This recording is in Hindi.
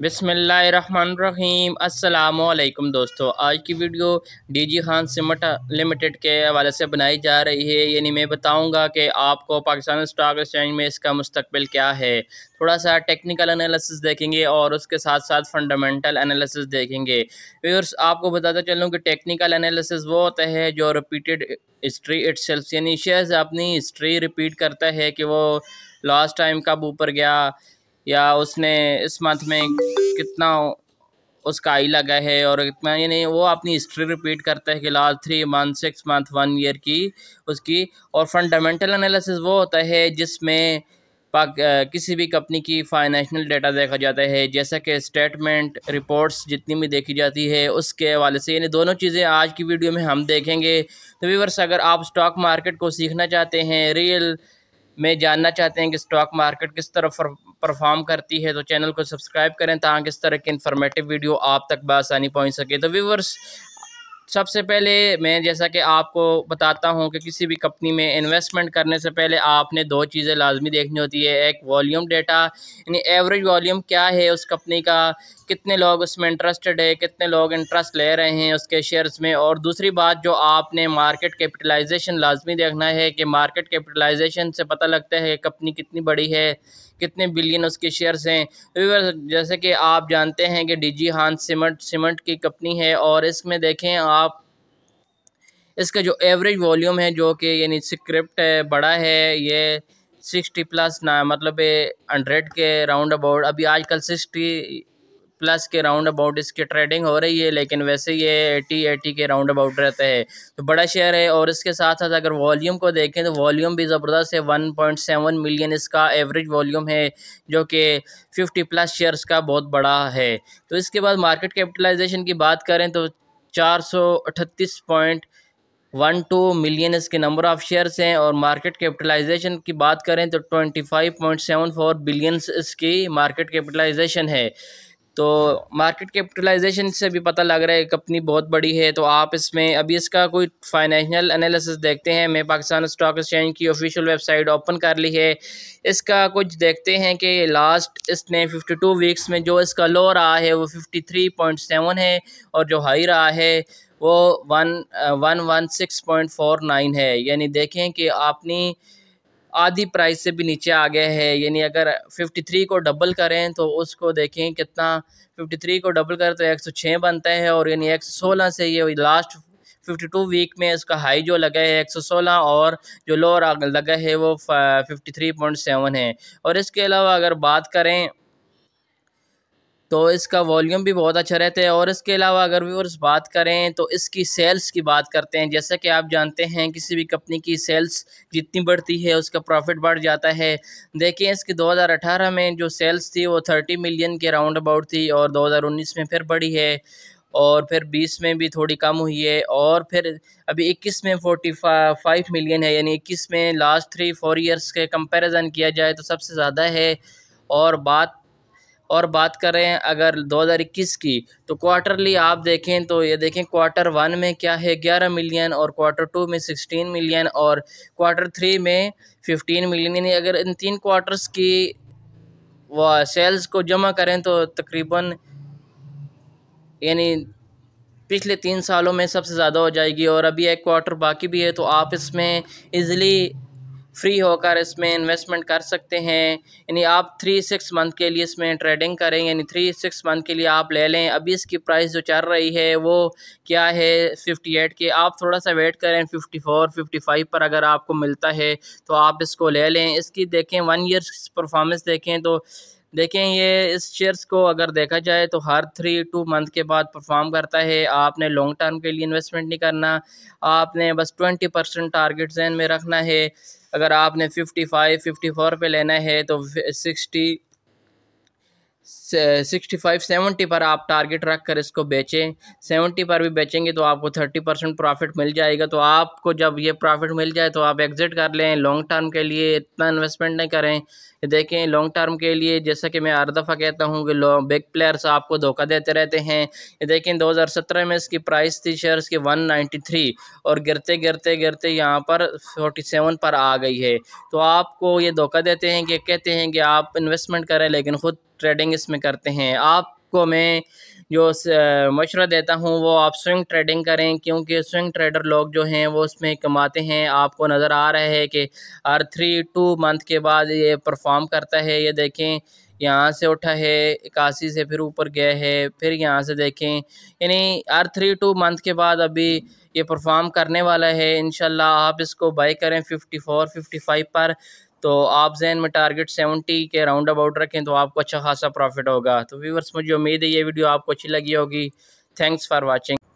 बिसमीम अल्लाम दोस्तों आज की वीडियो डी जी खान सिमट लिमिटेड के हवाले से बनाई जा रही है यानी मैं बताऊंगा कि आपको पाकिस्तान स्टॉक एक्सचेंज में इसका मुस्तबिल क्या है थोड़ा सा टेक्निकल एनालिसिस देखेंगे और उसके साथ साथ फंडामेंटल एनालिसिस देखेंगे व्यवर्स आपको बताता चलूँ कि टेक्निकल एनालिसिस वो होता है जो रिपीटेड हिस्ट्री इट्स यानी शेयर्स अपनी हिस्ट्री रिपीट करता है कि वो लास्ट टाइम कब ऊपर गया या उसने इस मंथ में कितना उसका आई लगा है और इतना यानी वो अपनी हिस्ट्री रिपीट करता है कि last three month six month one year की उसकी और फंडामेंटल एनालिसिस वो होता है जिसमें पाक किसी भी कंपनी की फाइनेंशियल डाटा देखा जाता है जैसा कि स्टेटमेंट रिपोर्ट्स जितनी भी देखी जाती है उसके हवाले से यानी दोनों चीज़ें आज की वीडियो में हम देखेंगे तो व्यवर्स अगर आप स्टॉक मार्केट को सीखना चाहते हैं रियल में जानना चाहते हैं कि स्टॉक मार्केट किस तरह परफॉर्म करती है तो चैनल को सब्सक्राइब करें ताकि इस तरह की इन्फॉर्मेटिव वीडियो आप तक बसानी पहुँच सके तो व्यूवर्स सबसे पहले मैं जैसा कि आपको बताता हूँ कि किसी भी कंपनी में इन्वेस्टमेंट करने से पहले आपने दो चीज़ें लाजमी देखनी होती है एक वॉल्यूम डेटा यानी एवरेज वॉल्यूम क्या है उस कंपनी का कितने लोग उसमें इंटरेस्टेड है कितने लोग इंटरेस्ट ले रहे हैं उसके शेयर्स में और दूसरी बात जो आपने मार्केट कैपिटलाइजेशन लाजमी देखना है कि मार्केट कैपिटलाइजेशन से पता लगता है कंपनी कितनी बड़ी है कितने बिलियन उसके शेयर्स हैं व्यूवर्स जैसे कि आप जानते हैं कि डीजी हान सीमेंट सीमेंट की कंपनी है और इसमें देखें आप इसका जो एवरेज वॉल्यूम है जो कि यानी स्क्रिप्ट है बड़ा है ये सिक्सटी प्लस ना मतलब हंड्रेड के राउंड अबाउट अभी आजकल सिक्सटी प्लस के राउंड अबाउट इसकी ट्रेडिंग हो रही है लेकिन वैसे ये एटी एटी के राउंड अबाउट रहता है तो बड़ा शेयर है और इसके साथ साथ अगर वॉल्यूम को देखें तो वॉल्यूम भी ज़बरदस्त है वन पॉइंट सेवन मिलियन इसका एवरेज वॉल्यूम है जो कि फिफ्टी प्लस शेयर्स का बहुत बड़ा है तो इसके बाद मार्केट कैपिटलाइजेशन की बात करें तो चार सौ अठतीस पॉइंट वन टू मिलियन इसके नंबर ऑफ़ शेयर्स हैं और मार्केट कैपिटलाइजेशन की बात करें तो twenty five point seven four billion इसकी मार्केट कैपिटलाइजेशन है तो मार्केट कैपिटलाइजेशन से भी पता लग रहा है कंपनी बहुत बड़ी है तो आप इसमें अभी इसका कोई फाइनेंशियल एनालिसिस देखते हैं मैं पाकिस्तान स्टॉक एक्सचेंज की ऑफिशियल वेबसाइट ओपन कर ली है इसका कुछ देखते हैं कि लास्ट इसने 52 वीक्स में जो इसका लो रहा है वो 53.7 है और जो हाई रहा है वो one one one six point four nine है यानी देखें कि आपने आधी प्राइस से भी नीचे आ गए हैं यानी अगर 53 को डबल करें तो उसको देखें कितना 53 को डबल करें तो 106 बनता है और यानी 116 से ये लास्ट 52 वीक में इसका हाई जो लगा है 116 और जो लोअर लगा है वो 53.7 है और इसके अलावा अगर बात करें तो इसका वॉल्यूम भी बहुत अच्छा रहता है और इसके अलावा अगर व्यूवर्स बात करें तो इसकी सेल्स की बात करते हैं जैसा कि आप जानते हैं किसी भी कंपनी की सेल्स जितनी बढ़ती है उसका प्रॉफिट बढ़ जाता है देखिए इसकी 2018 में जो सेल्स थी वो 30 मिलियन के राउंड अबाउट थी और 2019 में फिर बढ़ी है और फिर बीस में भी थोड़ी कम हुई है और फिर अभी इक्कीस में फोर्टी फाइव मिलियन है यानी इक्कीस में लास्ट थ्री फोर ईयर्स के कंपेरिज़न किया जाए तो सबसे ज़्यादा है और बात और बात करें अगर 2021 की तो क्वार्टरली आप देखें तो ये देखें क्वार्टर वन में क्या है 11 मिलियन और क्वार्टर टू में 16 मिलियन और क्वार्टर थ्री में 15 मिलियन यानी अगर इन तीन क्वार्टर्स की व सेल्स को जमा करें तो तकरीबन यानी पिछले तीन सालों में सबसे ज़्यादा हो जाएगी और अभी एक क्वार्टर बाकी भी है तो आप इसमें इज़िली फ्री होकर इसमें इन्वेस्टमेंट कर सकते हैं यानी आप थ्री सिक्स मंथ के लिए इसमें ट्रेडिंग करें यानी थ्री सिक्स मंथ के लिए आप ले लें अभी इसकी प्राइस जो चल रही है वो क्या है फिफ्टी एट के आप थोड़ा सा वेट करें फिफ्टी फोर फिफ्टी फाइव पर अगर आपको मिलता है तो आप इसको ले लें इसकी देखें वन ईयर परफॉर्मेंस देखें तो देखें ये इस शेयर्स को अगर देखा जाए तो हर थ्री टू मंथ के बाद परफॉर्म करता है आपने लॉन्ग टर्म के लिए इन्वेस्टमेंट नहीं करना आपने बस ट्वेंटी परसेंट टारगेट जहन में रखना है अगर आपने फिफ्टी फाइव फिफ्टी फोर पर लेना है तो सिक्सटी सिक्सटी फाइव सेवेंटी पर आप टारगेट रख कर इसको बेचें सेवेंटी पर भी बेचेंगे तो आपको थर्टी परसेंट प्रॉफिट मिल जाएगा तो आपको जब ये प्रॉफिट मिल जाए तो आप एग्ज़िट कर लें लॉन्ग टर्म के लिए इतना इन्वेस्टमेंट नहीं करें देखें लॉन्ग टर्म के लिए जैसा कि मैं हर दफ़ा कहता हूँ कि बिग प्लेयर्स आपको धोखा देते रहते हैं देखें दो हज़ार सत्रह में इसकी प्राइस थी शेयर्स की वन नाइन्टी थ्री और गिरते गिरते गिरते यहाँ पर फोर्टी सेवन पर आ गई है तो आपको ये धोखा देते हैं कि कहते हैं कि आप इन्वेस्टमेंट करें लेकिन ख़ुद ट्रेडिंग इसमें करते हैं आपको मैं जो मशवरा देता हूँ वो आप स्विंग ट्रेडिंग करें क्योंकि स्विंग ट्रेडर लोग जो हैं वो उसमें कमाते हैं आपको नज़र आ रहा है कि हर थ्री टू मंथ के बाद ये परफॉर्म करता है ये देखें यहाँ से उठा है इक्यासी से फिर ऊपर गया है फिर यहाँ से देखें यानी हर थ्री टू मंथ के बाद अभी ये परफॉर्म करने वाला है इन आप इसको बाई करें फिफ्टी फोर फिफ्टी फाइव पर तो आप जहन में टारगेट सेवेंटी के राउंड अबाउट रखें तो आपको अच्छा खासा प्रॉफिट होगा तो व्यूवर्स मुझे उम्मीद है ये वीडियो आपको अच्छी लगी होगी थैंक्स फॉर वॉचिंग